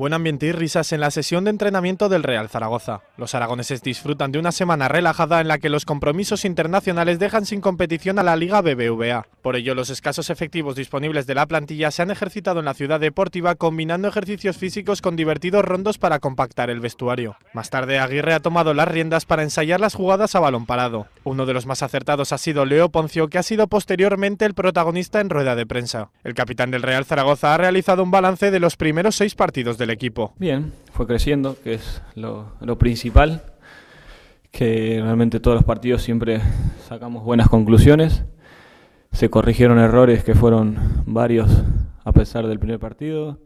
Buen ambiente y risas en la sesión de entrenamiento del Real Zaragoza. Los aragoneses disfrutan de una semana relajada en la que los compromisos internacionales dejan sin competición a la Liga BBVA. Por ello, los escasos efectivos disponibles de la plantilla se han ejercitado en la ciudad deportiva combinando ejercicios físicos con divertidos rondos para compactar el vestuario. Más tarde, Aguirre ha tomado las riendas para ensayar las jugadas a balón parado. Uno de los más acertados ha sido Leo Poncio, que ha sido posteriormente el protagonista en rueda de prensa. El capitán del Real Zaragoza ha realizado un balance de los primeros seis partidos del equipo. Bien, fue creciendo, que es lo, principal, que realmente todos los partidos siempre sacamos buenas conclusiones. Se corrigieron errores que fueron varios a pesar del primer partido.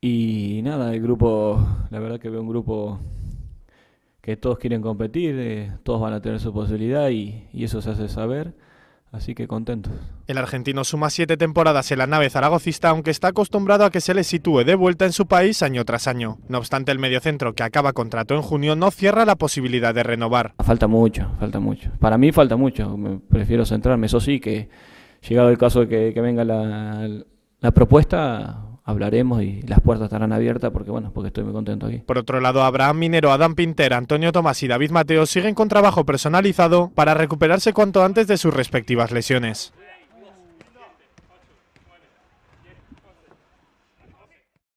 Y nada, el grupo, la verdad que veo un grupo que todos quieren competir, eh, todos van a tener su posibilidad y, eso se hace saber. Así que contentos. El argentino suma siete temporadas en la nave zaragocista, aunque está acostumbrado a que se le sitúe de vuelta en su país año tras año. No obstante, el mediocentro que acaba contrato en junio no cierra la posibilidad de renovar. Falta mucho, falta mucho. Para mí falta mucho. Prefiero centrarme. Eso sí, que llegado el caso de que, venga la, la propuesta, hablaremos y las puertas estarán abiertas porque bueno, porque estoy muy contento aquí. Por otro lado, Abraham Minero, Adam Pinter, Antonio Tomás y David Mateo siguen con trabajo personalizado para recuperarse cuanto antes de sus respectivas lesiones.